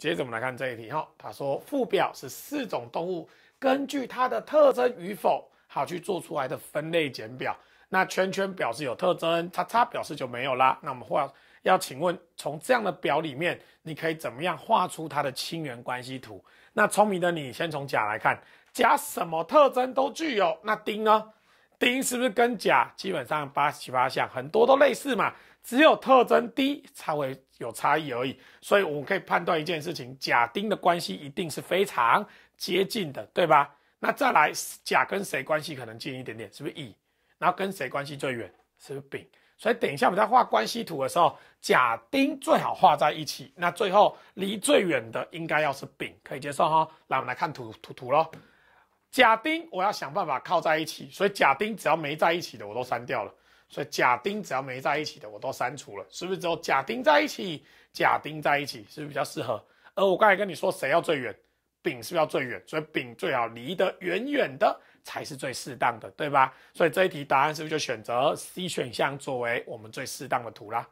接着我们来看这一题哈，他说附表是四种动物根据它的特征与否，好去做出来的分类简表。那圈圈表示有特征，叉叉表示就没有啦。那我们画，要请问从这样的表里面，你可以怎么样画出它的亲缘关系图？那聪明的你，先从甲来看，甲什么特征都具有，那丁呢？丁是不是跟甲基本上八七八项很多都类似嘛？只有特征 D 才会有差异而已，所以我们可以判断一件事情，甲、丁的关系一定是非常接近的，对吧？那再来，甲跟谁关系可能近一点点，是不是乙？然后跟谁关系最远，是不是丙？所以等一下我们在画关系图的时候，甲、丁最好画在一起。那最后离最远的应该要是丙，可以接受哈。来，我们来看图图图喽。甲丁，我要想办法靠在一起，所以甲丁只要没在一起的我都删掉了，所以甲丁只要没在一起的我都删除了，是不是只有甲丁在一起？甲丁在一起是不是比较适合？而我刚才跟你说谁要最远，丙是不是要最远？所以丙最好离得远远的才是最适当的，对吧？所以这一题答案是不是就选择 C 选项作为我们最适当的图啦？